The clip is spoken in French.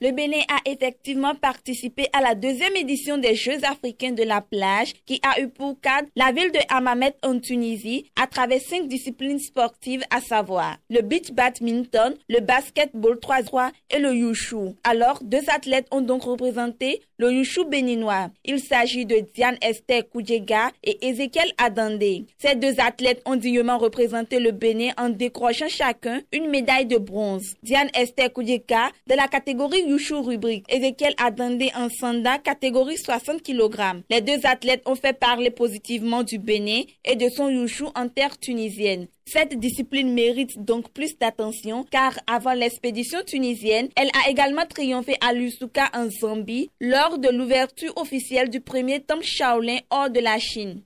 Le Bénin a effectivement participé à la deuxième édition des Jeux africains de la plage qui a eu pour cadre la ville de Hammamet en Tunisie à travers cinq disciplines sportives à savoir le beach badminton, le basketball 3-3 et le Yushu. Alors, deux athlètes ont donc représenté le Yushu béninois. Il s'agit de Diane Esther Koudjega et Ezekiel Adande. Ces deux athlètes ont dignement représenté le Bénin en décrochant chacun une médaille de bronze. Diane Esther Koudjega de la catégorie Yushu qu'elle a dandé un Sanda, catégorie 60 kg. Les deux athlètes ont fait parler positivement du Bénin et de son Yushu en terre tunisienne. Cette discipline mérite donc plus d'attention car avant l'expédition tunisienne, elle a également triomphé à Lusuka en Zambie lors de l'ouverture officielle du premier temple Shaolin hors de la Chine.